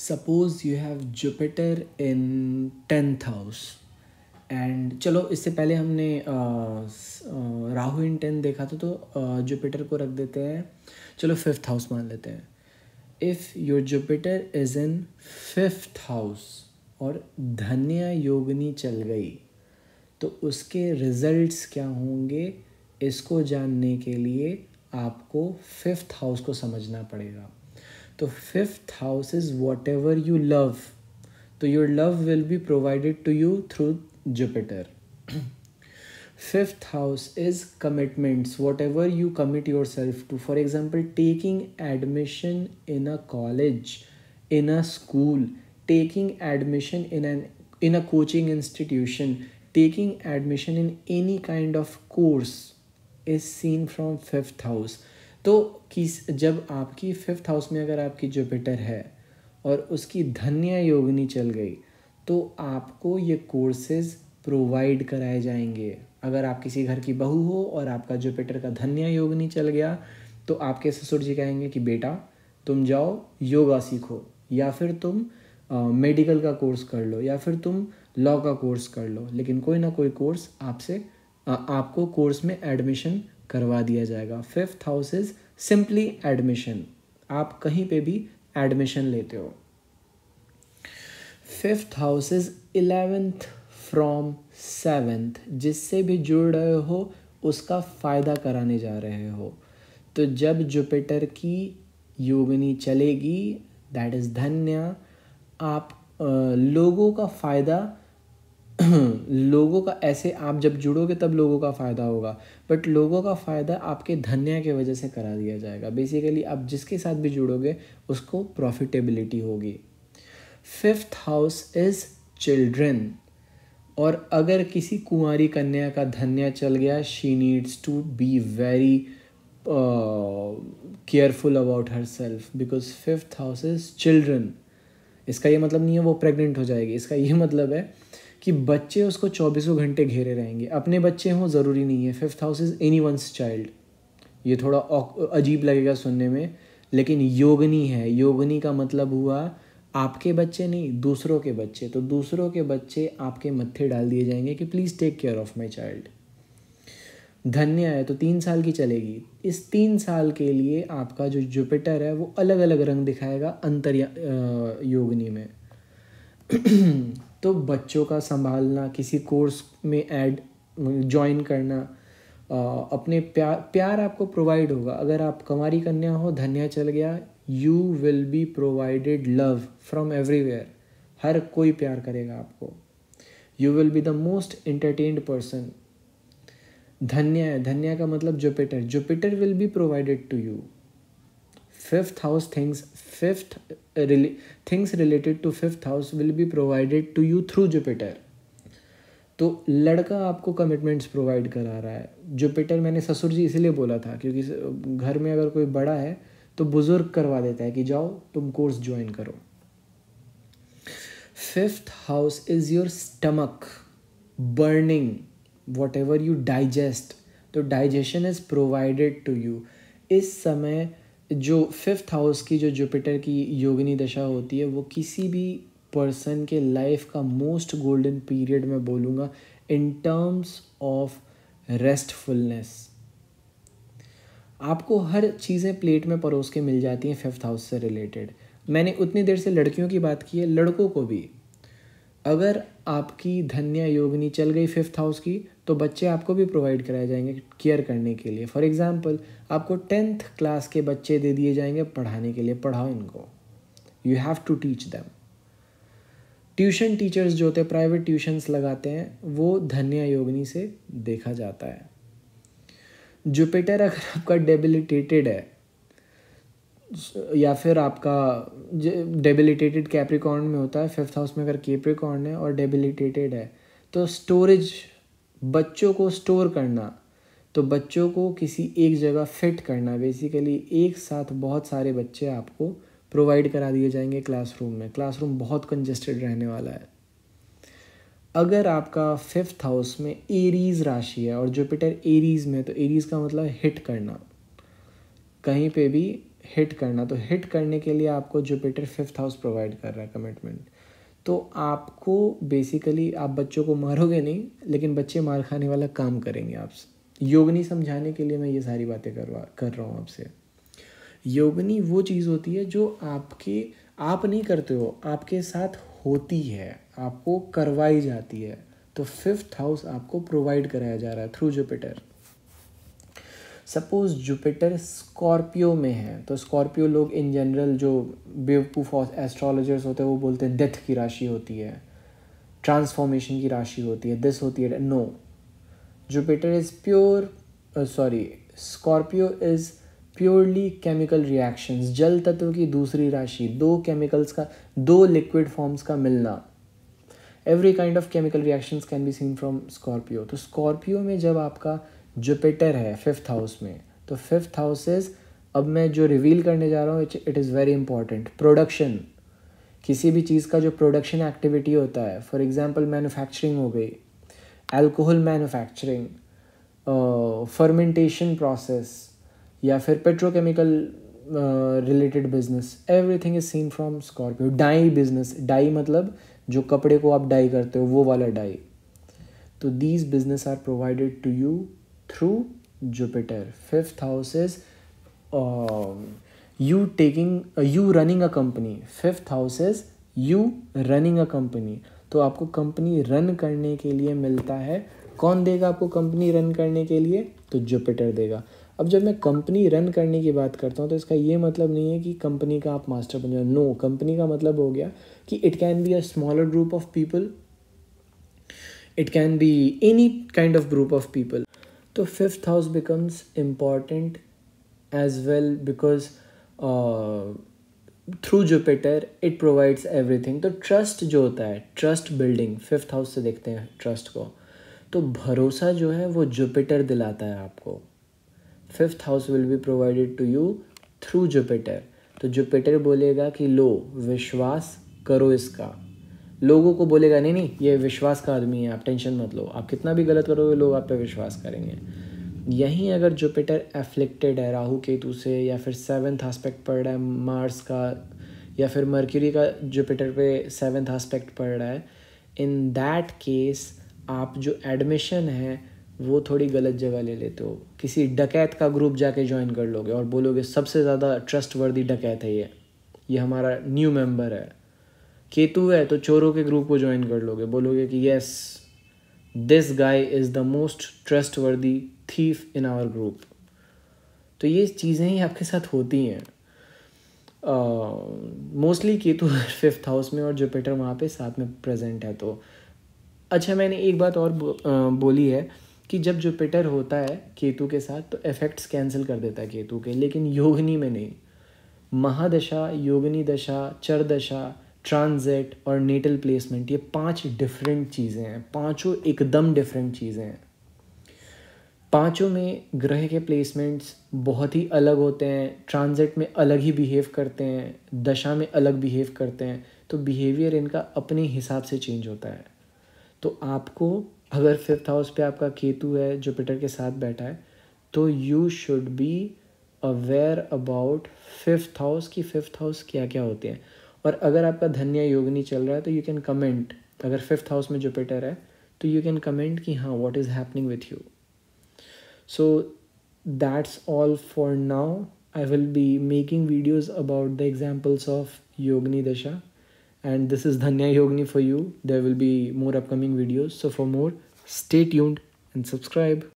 Suppose you have Jupiter in tenth house and चलो इससे पहले हमने राहु इन टेंथ देखा था तो जुपिटर को रख देते हैं चलो फिफ्थ हाउस मान लेते हैं if your Jupiter is in fifth house और धन्य योगनी चल गई तो उसके रिजल्ट्स क्या होंगे इसको जानने के लिए आपको फिफ्थ हाउस को समझना पड़ेगा तो fifth house is whatever you love. So your love will be provided to you through Jupiter. Jupiter fifth house is commitments whatever you commit yourself to for example taking admission in a college in a school taking admission in an in a coaching institution taking admission in any kind of course is seen from fifth house तो किस जब आपकी fifth house में अगर आपकी Jupiter है और उसकी धन्य योगनी चल गई तो आपको ये कोर्सेज प्रोवाइड कराए जाएंगे अगर आप किसी घर की बहू हो और आपका जुपिटर का धन्य योगनी चल गया तो आपके ससुर जी कहेंगे कि बेटा तुम जाओ योगा सीखो या फिर तुम मेडिकल का कोर्स कर लो या फिर तुम लॉ का कोर्स कर लो लेकिन कोई ना कोई कोर्स आपसे आपको कोर्स में एडमिशन करवा दिया जाएगा fifth house is simply admission आप कहीं पे भी एडमिशन लेते हो fifth house is eleventh from seventh जिससे भी जुड़ रहे हो उसका फ़ायदा कराने जा रहे हो तो जब जुपिटर की योगनी चलेगी दैट इज़ धन्य आप आ, लोगों का फ़ायदा लोगों का ऐसे आप जब जुड़ोगे तब लोगों का फ़ायदा होगा बट लोगों का फ़ायदा आपके धन्या के वजह से करा दिया जाएगा बेसिकली आप जिसके साथ भी जुड़ोगे उसको प्रॉफिटेबिलिटी होगी फिफ्थ हाउस इज़ चिल्ड्रन और अगर किसी कुंवारी कन्या का धन्या चल गया she needs to be very careful about her self because fifth house is children इसका ये मतलब नहीं है वो प्रेग्नेंट हो जाएगी इसका ये मतलब है कि बच्चे उसको चौबीसों घंटे घेरे रहेंगे अपने बच्चे हों ज़रूरी नहीं है fifth house is any one's child ये थोड़ा अजीब लगेगा सुनने में लेकिन योगनी है योगनी का मतलब हुआ आपके बच्चे नहीं दूसरों के बच्चे तो दूसरों के बच्चे आपके मत्थे डाल दिए जाएंगे कि please take care of my child Dhanya है तो तीन साल की चलेगी इस तीन साल के लिए आपका जो जुपिटर है वो अलग अलग रंग दिखाएगा अंतर योगनी में तो बच्चों का संभालना किसी कोर्स में ऐड ज्वाइन करना आ, अपने प्यार प्यार आपको प्रोवाइड होगा अगर आप कमारी कन्या हो धन्या चल गया you will be provided love from everywhere हर कोई प्यार करेगा आपको you will be the most entertained person Dhanya है धन्य का मतलब Jupiter Jupiter will be provided to you fifth house things fifth uh, rela- things related to fifth house will be provided to you through Jupiter तो लड़का आपको commitments provide करा रहा है Jupiter मैंने ससुर जी इसीलिए बोला था क्योंकि घर में अगर कोई बड़ा है तो बुज़ुर्ग करवा देता है कि जाओ तुम कोर्स ज्वाइन करो fifth house is your stomach burning whatever you digest तो digestion is provided to you इस समय जो फिफ्थ हाउस की जो जुपिटर की योगिनी दशा होती है वो किसी भी पर्सन के लाइफ का मोस्ट गोल्डन पीरियड मैं बोलूँगा इन टर्म्स ऑफ रेस्टफुलनेस आपको हर चीज़ें प्लेट में परोस के मिल जाती हैं फिफ्थ हाउस से रिलेटेड मैंने उतनी देर से लड़कियों की बात की है लड़कों को भी अगर आपकी धन्या योगिनी चल गई फिफ्थ हाउस की तो बच्चे आपको भी प्रोवाइड कराए जाएंगे केयर करने के लिए फॉर एग्ज़ाम्पल आपको टेंथ क्लास के बच्चे दे दिए जाएंगे पढ़ाने के लिए पढ़ाओ इनको you have to teach them tuition teachers जो होते हैं प्राइवेट ट्यूशन्स लगाते हैं वो धन्य योगनी से देखा जाता है जुपिटर अगर आपका डेबिलिटेटेड है या फिर आपका डेबिलिटेटेड कैप्रिकॉर्न में होता है फिफ्थ हाउस में अगर कैप्रिकॉर्न है और डेबिलिटेटेड है तो स्टोरेज बच्चों को स्टोर करना तो बच्चों को किसी एक जगह फिट करना बेसिकली एक साथ बहुत सारे बच्चे आपको प्रोवाइड करा दिए जाएंगे क्लासरूम में क्लासरूम बहुत कंजेस्टेड रहने वाला है अगर आपका फिफ्थ हाउस में एरीज राशि है और जुपिटर एरीज में तो एरीज का मतलब हिट करना कहीं पे भी हिट करना तो हिट करने के लिए आपको जुपिटर फिफ्थ हाउस प्रोवाइड कर रहा है कमिटमेंट तो आपको बेसिकली आप बच्चों को मारोगे नहीं लेकिन बच्चे मार खाने वाला काम करेंगे आपसे योगनी समझाने के लिए मैं ये सारी बातें करवा कर रहा हूँ आपसे योगनी वो चीज़ होती है जो आपके आप नहीं करते हो आपके साथ होती है आपको करवाई जाती है तो फिफ्थ हाउस आपको प्रोवाइड कराया जा रहा है through Jupiter suppose Jupiter Scorpio में है तो स्कॉर्पियो लोग इन जनरल जो बेवकूफ़ एस्ट्रोलॉजर्स होते हैं वो बोलते हैं डेथ की राशि होती है ट्रांसफॉर्मेशन की राशि होती है दिस होती है no Jupiter is pure sorry Scorpio is purely chemical reactions जल तत्व की दूसरी राशि दो केमिकल्स का दो लिक्विड फॉर्म्स का मिलना every kind of chemical reactions can be seen from Scorpio तो स्कॉर्पियो में जब आपका जुपिटर है फिफ्थ हाउस में तो फिफ्थ हाउसेस अब मैं जो रिवील करने जा रहा हूँ it is very important production किसी भी चीज़ का जो प्रोडक्शन एक्टिविटी होता है फॉर एग्ज़ाम्पल मैनुफैक्चरिंग हो गई अल्कोहल मैनुफैक्चरिंग फर्मेंटेशन प्रोसेस या फिर petrochemical related business everything is seen from Scorpio dye business dye मतलब जो कपड़े को आप डाई करते हो वो वाला डाई तो these business are provided to you through Jupiter fifth house is you taking you running a company fifth house is you running a company तो आपको कंपनी रन करने के लिए मिलता है कौन देगा आपको कंपनी रन करने के लिए तो जुपिटर देगा अब जब मैं कंपनी रन करने की बात करता हूँ तो इसका ये मतलब नहीं है कि कंपनी का आप मास्टर बन जाओ नो कंपनी का मतलब हो गया कि it can be a smaller group of people it can be any kind of group of people तो fifth house becomes important as well because through Jupiter it provides everything तो trust जो होता है ट्रस्ट बिल्डिंग फिफ्थ हाउस से देखते हैं trust को तो भरोसा जो है वो जुपिटर दिलाता है आपको fifth house will be provided to you through Jupiter तो जुपिटर बोलेगा कि लो विश्वास करो इसका लोगों को बोलेगा नहीं नहीं ये विश्वास का आदमी है आप टेंशन मत लो आप कितना भी गलत करोगे लोग आप पे विश्वास करेंगे यहीं अगर जुपिटर एफ्लिक्टेड है राहु केतु से या फिर सेवन्थ आस्पेक्ट पड़ रहा है मार्स का या फिर मर्क्यूरी का जुपिटर पे सेवन्थ आस्पेक्ट पड़ रहा है इन दैट केस आप जो एडमिशन है वो थोड़ी गलत जगह ले लेते हो किसी डकैत का ग्रुप जाके ज्वाइन कर लोगे और बोलोगे सबसे ज़्यादा ट्रस्ट वर्दी डकैत है ये ये हमारा न्यू मेंबर है केतु है तो चोरों के ग्रुप को ज्वाइन कर लोगे बोलोगे कि yes this guy is the most trustworthy thief in our group तो ये चीज़ें ही आपके साथ होती हैं mostly uh, Ketu fifth house में और जुपिटर वहाँ पे साथ में प्रेजेंट है तो अच्छा मैंने एक बात और बो, आ, बोली है कि जब जुपिटर होता है केतु के साथ तो इफ़ेक्ट्स कैंसिल कर देता है केतु के लेकिन योगनी में नहीं महादशा योगनी दशा चर दशा ट्रांजिट और नेटल प्लेसमेंट ये पांच डिफरेंट चीज़ें हैं पांचों एकदम डिफरेंट चीज़ें हैं पांचों में ग्रह के प्लेसमेंट्स बहुत ही अलग होते हैं ट्रांजिट में अलग ही बिहेव करते हैं दशा में अलग बिहेव करते हैं तो बिहेवियर इनका अपने हिसाब से चेंज होता है तो आपको अगर फिफ्थ हाउस पे आपका केतु है जुपिटर के साथ बैठा है तो you should be aware about fifth house की फिफ्थ हाउस क्या क्या होते हैं और अगर आपका धन्य योगनी चल रहा है तो यू कैन कमेंट अगर फिफ्थ हाउस में जुपिटर है तो यू कैन कमेंट कि हाँ what is happening with you so that's all for now I will be making videos about the examples of Yogini dasha and this is dhanya yogini for you there will be more upcoming videos so for more stay tuned and subscribe